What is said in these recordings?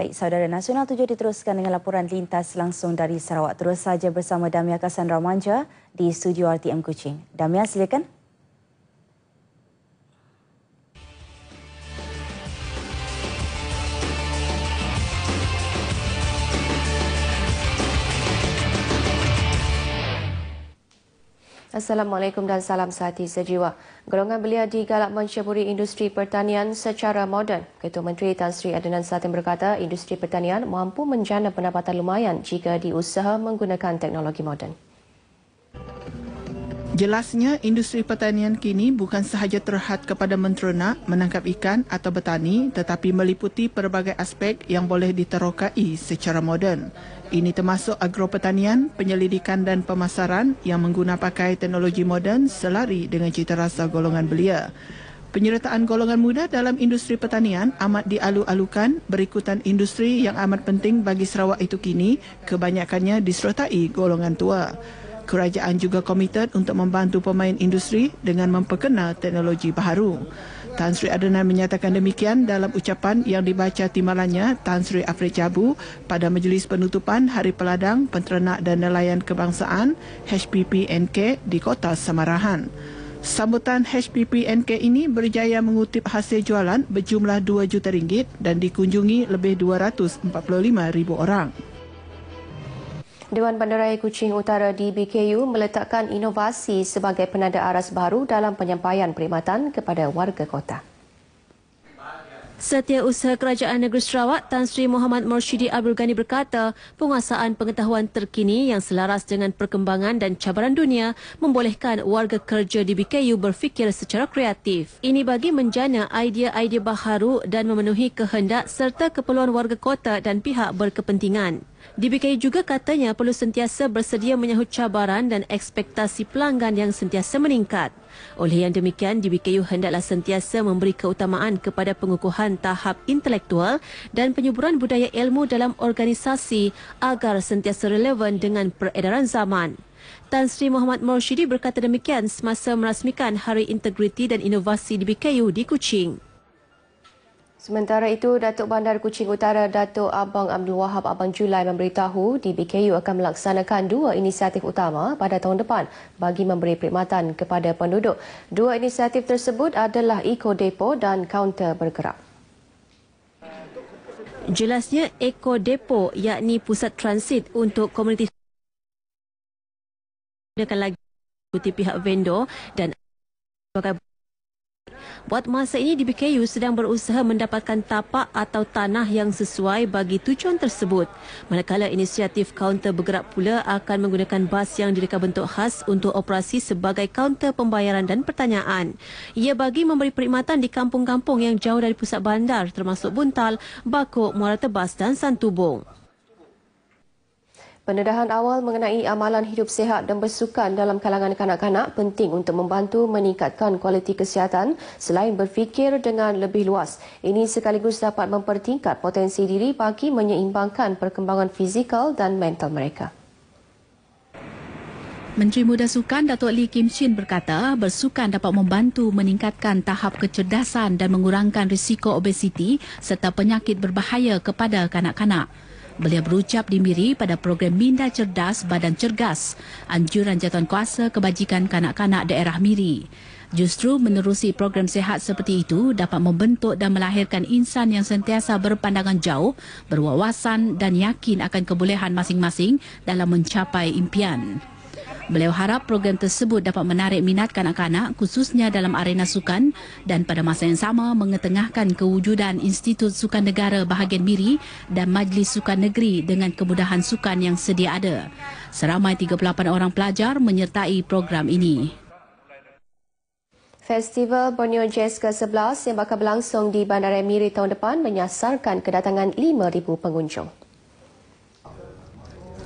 Baik, Saudara Nasional 7 diteruskan dengan laporan lintas langsung dari Sarawak. Terus saja bersama Damia Kassandra Manja di studio RTM Kuching. Damia, silakan. Assalamualaikum dan salam sehati sejiwa. Golongan belia digalak menceburi industri pertanian secara moden. Ketua Menteri Tan Sri Adnan Satin berkata industri pertanian mampu menjana pendapatan lumayan jika diusaha menggunakan teknologi moden. Jelasnya, industri pertanian kini bukan sahaja terhad kepada menternak, menangkap ikan atau bertani tetapi meliputi pelbagai aspek yang boleh diterokai secara moden. Ini termasuk agropertanian, penyelidikan dan pemasaran yang menggunakan pakai teknologi moden selari dengan cita rasa golongan belia. Penyertaan golongan muda dalam industri pertanian amat dialu-alukan berikutan industri yang amat penting bagi Sarawak itu kini kebanyakannya disertai golongan tua kerajaan juga komited untuk membantu pemain industri dengan memperkenal teknologi baru. Tan Sri Adenan menyatakan demikian dalam ucapan yang dibaca timbalannya Tan Sri Afrid Jabu pada Majlis Penutupan Hari Peladang, Penternak dan Nelayan Kebangsaan HPPNK di Kota Samarahan. Sambutan HPPNK ini berjaya mengutip hasil jualan berjumlah 2 juta ringgit dan dikunjungi lebih 245 ribu orang. Dewan Bandaraya Kuching Utara di BKU meletakkan inovasi sebagai penanda aras baru dalam penyampaian perkhidmatan kepada warga kota. Setiausaha Kerajaan Negeri Sarawak Tan Sri Muhammad Morshidi Abdul Ghani berkata, penguasaan pengetahuan terkini yang selaras dengan perkembangan dan cabaran dunia membolehkan warga kerja di BKU berfikir secara kreatif. Ini bagi menjana idea-idea baharu dan memenuhi kehendak serta keperluan warga kota dan pihak berkepentingan. DBKI juga katanya perlu sentiasa bersedia menyahut cabaran dan ekspektasi pelanggan yang sentiasa meningkat. Oleh yang demikian, DBKU hendaklah sentiasa memberi keutamaan kepada pengukuhan tahap intelektual dan penyuburan budaya ilmu dalam organisasi agar sentiasa relevan dengan peredaran zaman. Tan Sri Muhammad Morshidi berkata demikian semasa merasmikan Hari Integriti dan Inovasi DBKU di Kuching. Sementara itu, Datuk Bandar Kuching Utara Datuk Abang Abdul Wahab Abang Julai memberitahu DBKU akan melaksanakan dua inisiatif utama pada tahun depan bagi memberi perkhidmatan kepada penduduk. Dua inisiatif tersebut adalah Eco Depo dan Kaunter Bergerak. Jelasnya Eco Depo yakni pusat transit untuk komuniti akan lagi ikuti pihak vendor dan sebagai buat masa ini di BKU sedang berusaha mendapatkan tapak atau tanah yang sesuai bagi tujuan tersebut. Manakala inisiatif kaunter bergerak pula akan menggunakan bas yang direka bentuk khas untuk operasi sebagai kaunter pembayaran dan pertanyaan. Ia bagi memberi perkhidmatan di kampung-kampung yang jauh dari pusat bandar termasuk Buntal, Bakok, Muara Tebas dan Santubong. Pendedahan awal mengenai amalan hidup sehat dan bersukan dalam kalangan kanak-kanak penting untuk membantu meningkatkan kualiti kesihatan selain berfikir dengan lebih luas. Ini sekaligus dapat mempertingkat potensi diri bagi menyeimbangkan perkembangan fizikal dan mental mereka. Menteri Muda Sukan Datuk Lee Kim Chin berkata bersukan dapat membantu meningkatkan tahap kecerdasan dan mengurangkan risiko obesiti serta penyakit berbahaya kepada kanak-kanak. Beliau berucap di Miri pada program Minda Cerdas Badan Cergas, anjuran jatuan kuasa kebajikan kanak-kanak daerah Miri. Justru menerusi program sehat seperti itu dapat membentuk dan melahirkan insan yang sentiasa berpandangan jauh, berwawasan dan yakin akan kebolehan masing-masing dalam mencapai impian. Beliau harap program tersebut dapat menarik minat kanak-kanak khususnya dalam arena sukan dan pada masa yang sama mengetengahkan kewujudan Institut Sukan Negara Bahagian Miri dan Majlis Sukan Negeri dengan kemudahan sukan yang sedia ada. Seramai 38 orang pelajar menyertai program ini. Festival Borneo Jazz ke-11 yang bakal berlangsung di Bandar Miri tahun depan menyasarkan kedatangan 5,000 pengunjung.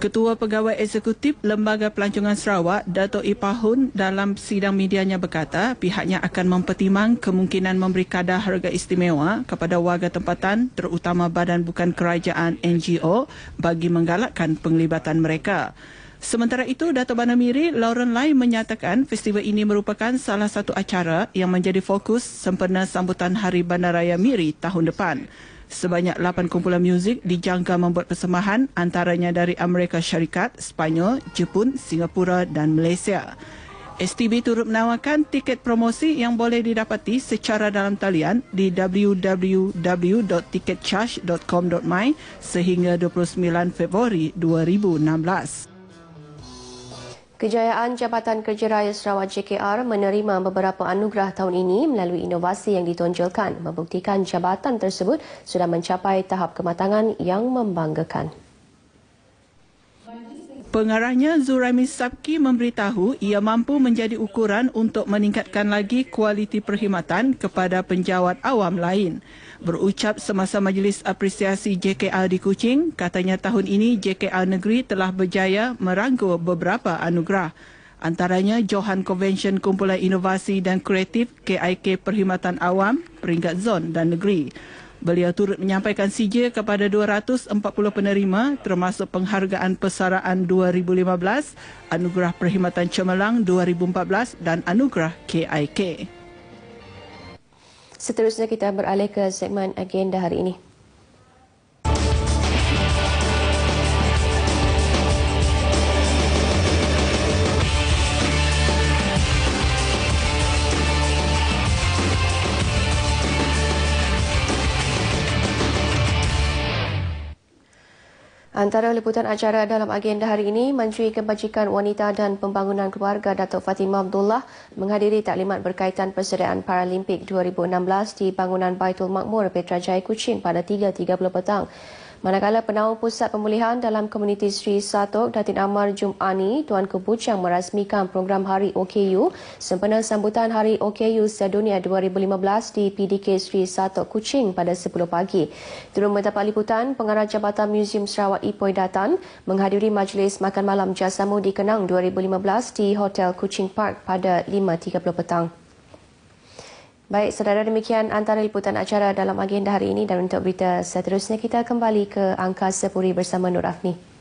Ketua Pegawai Eksekutif Lembaga Pelancongan Sarawak, Dato' Ipahun dalam sidang medianya berkata pihaknya akan mempertimang kemungkinan memberi kadar harga istimewa kepada warga tempatan terutama badan bukan kerajaan NGO bagi menggalakkan penglibatan mereka. Sementara itu, Dato' Miri, Lauren Lai menyatakan festival ini merupakan salah satu acara yang menjadi fokus sempena sambutan Hari Bandaraya Miri tahun depan. Sebanyak 8 kumpulan muzik dijangka membuat persembahan antaranya dari Amerika Syarikat, Sepanyol, Jepun, Singapura dan Malaysia. STB turut menawarkan tiket promosi yang boleh didapati secara dalam talian di www.ticketcharge.com.my sehingga 29 Februari 2016. Kejayaan Jabatan Kerja Raya Sarawak JKR menerima beberapa anugerah tahun ini melalui inovasi yang ditonjolkan membuktikan jabatan tersebut sudah mencapai tahap kematangan yang membanggakan. Pengarahnya Zuraimi Sabki memberitahu ia mampu menjadi ukuran untuk meningkatkan lagi kualiti perkhidmatan kepada penjawat awam lain. Berucap semasa majlis apresiasi JKR di Kuching, katanya tahun ini JKR Negeri telah berjaya merangkul beberapa anugerah. Antaranya Johan Convention Kumpulan Inovasi dan Kreatif KIK Perkhidmatan Awam, Peringkat Zon dan Negeri. Beliau turut menyampaikan sijil kepada 240 penerima termasuk penghargaan persaraan 2015, anugerah perkhidmatan cemerlang 2014 dan anugerah KIK. Seterusnya kita beralih ke segmen agenda hari ini. Antara liputan acara dalam agenda hari ini, Menteri Kebajikan Wanita dan Pembangunan Keluarga Datuk Fatimah Abdullah menghadiri taklimat berkaitan persediaan Paralimpik 2016 di Bangunan Baitul Makmur Petrajaya Kuching pada 3.30 petang. Manakala penawar Pusat Pemulihan dalam Komuniti Sri Satok Datin Amar Jumani, Tuan Kebuj yang merasmikan program Hari OKU sempena sambutan Hari OKU Sedunia 2015 di PDK Sri Satok Kuching pada 10 pagi. Turun mendapat liputan, pengarah Jabatan Museum Sarawak Ipoy Datan menghadiri majlis makan malam jasamu dikenang 2015 di Hotel Kuching Park pada 5.30 petang. Baik, saudara demikian antara liputan acara dalam agenda hari ini dan untuk berita seterusnya kita kembali ke Angkasa Puri bersama Nur Afni.